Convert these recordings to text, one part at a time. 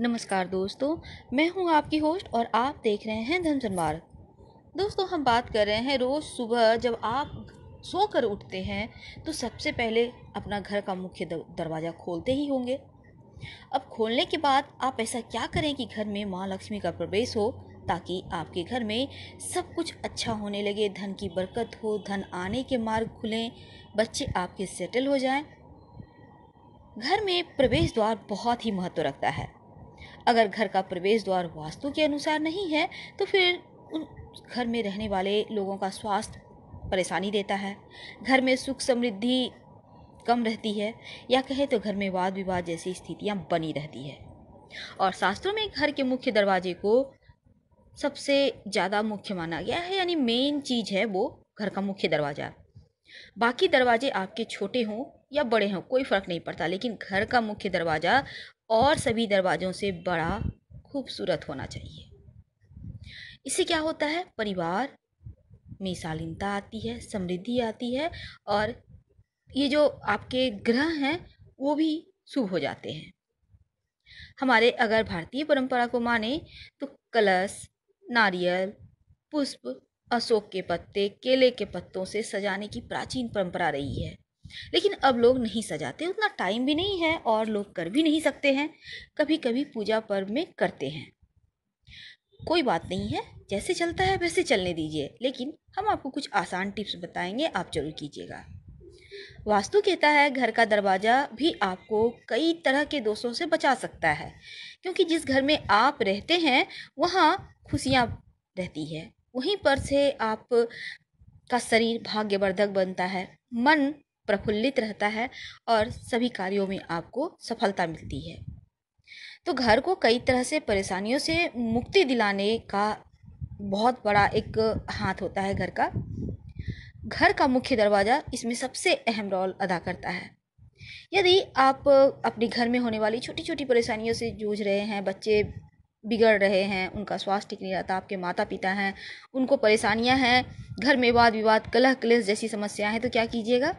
नमस्कार दोस्तों मैं हूं आपकी होस्ट और आप देख रहे हैं धन सन्मार्ग दोस्तों हम बात कर रहे हैं रोज़ सुबह जब आप सो कर उठते हैं तो सबसे पहले अपना घर का मुख्य दरवाज़ा खोलते ही होंगे अब खोलने के बाद आप ऐसा क्या करें कि घर में माँ लक्ष्मी का प्रवेश हो ताकि आपके घर में सब कुछ अच्छा होने लगे धन की बरकत हो धन आने के मार्ग खुलें बच्चे आपके सेटल हो जाएं घर में प्रवेश द्वार बहुत ही महत्व रखता है अगर घर का प्रवेश द्वार वास्तु के अनुसार नहीं है तो फिर उन घर में रहने वाले लोगों का स्वास्थ्य परेशानी देता है घर में सुख समृद्धि कम रहती है या कहें तो घर में वाद विवाद जैसी स्थितियां बनी रहती है और शास्त्रों में घर के मुख्य दरवाजे को सबसे ज़्यादा मुख्य माना गया है यानी मेन चीज़ है वो घर का मुख्य दरवाज़ा बाकी दरवाजे आपके छोटे हों या बड़े हों कोई फ़र्क नहीं पड़ता लेकिन घर का मुख्य दरवाज़ा और सभी दरवाज़ों से बड़ा खूबसूरत होना चाहिए इससे क्या होता है परिवार में शालीनता आती है समृद्धि आती है और ये जो आपके ग्रह हैं वो भी शुभ हो जाते हैं हमारे अगर भारतीय परंपरा को माने तो कलश नारियल पुष्प अशोक के पत्ते केले के पत्तों से सजाने की प्राचीन परंपरा रही है लेकिन अब लोग नहीं सजाते उतना टाइम भी नहीं है और लोग कर भी नहीं सकते हैं कभी कभी पूजा पर्व में करते हैं कोई बात नहीं है जैसे चलता है वैसे चलने दीजिए लेकिन हम आपको कुछ आसान टिप्स बताएंगे आप जरूर कीजिएगा वास्तु कहता है घर का दरवाज़ा भी आपको कई तरह के दोषों से बचा सकता है क्योंकि जिस घर में आप रहते हैं वहाँ खुशियाँ रहती है वहीं पर से आप का शरीर भाग्यवर्धक बनता है मन प्रफुल्लित रहता है और सभी कार्यों में आपको सफलता मिलती है तो घर को कई तरह से परेशानियों से मुक्ति दिलाने का बहुत बड़ा एक हाथ होता है घर का घर का मुख्य दरवाज़ा इसमें सबसे अहम रोल अदा करता है यदि आप अपने घर में होने वाली छोटी छोटी परेशानियों से जूझ रहे हैं बच्चे बिगड़ रहे हैं उनका स्वास्थ्य ठीक नहीं रहता आपके माता पिता हैं उनको परेशानियां हैं घर में वाद विवाद कलह क्लेश जैसी समस्याएं हैं तो क्या कीजिएगा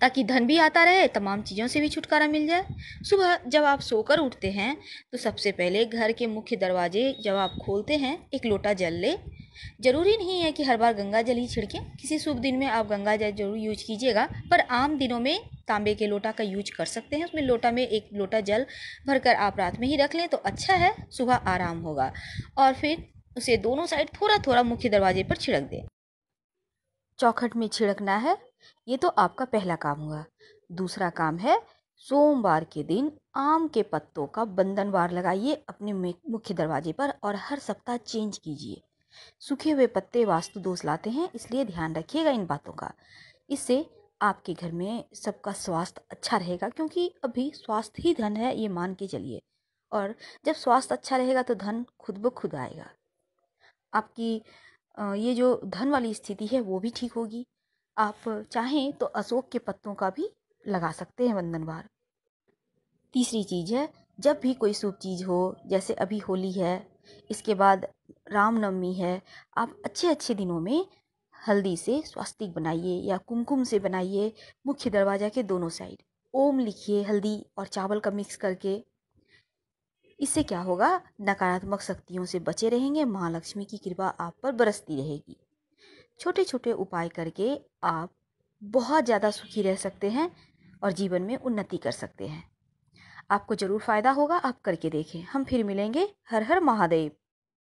ताकि धन भी आता रहे तमाम चीज़ों से भी छुटकारा मिल जाए सुबह जब आप सोकर उठते हैं तो सबसे पहले घर के मुख्य दरवाजे जब आप खोलते हैं एक लोटा जल ले जरूरी नहीं है कि हर बार गंगा जल ही छिड़कें किसी शुभ दिन में आप गंगा जल जरूर यूज कीजिएगा पर आम दिनों में तांबे के लोटा का यूज कर सकते हैं उसमें लोटा में एक लोटा जल भरकर आप रात में ही रख लें तो अच्छा है सुबह आराम होगा और फिर उसे दोनों साइड थोड़ा थोड़ा मुख्य दरवाजे पर छिड़क दें चौखट में छिड़कना है ये तो आपका पहला काम हुआ दूसरा काम है सोमवार के दिन आम के पत्तों का बंधनवार लगाइए अपने मुख्य दरवाजे पर और हर सप्ताह चेंज कीजिए सूखे हुए पत्ते वास्तु दोष लाते हैं इसलिए ध्यान रखिएगा इन बातों का इससे आपके घर में सबका स्वास्थ्य अच्छा रहेगा क्योंकि अभी स्वास्थ्य ही धन है ये मान के चलिए और जब स्वास्थ्य अच्छा रहेगा तो धन खुद ब खुद आएगा आपकी ये जो धन वाली स्थिति है वो भी ठीक होगी आप चाहें तो अशोक के पत्तों का भी लगा सकते हैं वंदनवार तीसरी चीज़ है जब भी कोई शुभ चीज़ हो जैसे अभी होली है इसके बाद रामनवमी है आप अच्छे अच्छे दिनों में हल्दी से स्वास्तिक बनाइए या कुमकुम से बनाइए मुख्य दरवाज़ा के दोनों साइड ओम लिखिए हल्दी और चावल का मिक्स करके इससे क्या होगा नकारात्मक शक्तियों से बचे रहेंगे महालक्ष्मी की कृपा आप पर बरसती रहेगी छोटे छोटे उपाय करके आप बहुत ज़्यादा सुखी रह सकते हैं और जीवन में उन्नति कर सकते हैं आपको ज़रूर फ़ायदा होगा आप करके देखें हम फिर मिलेंगे हर हर महादेव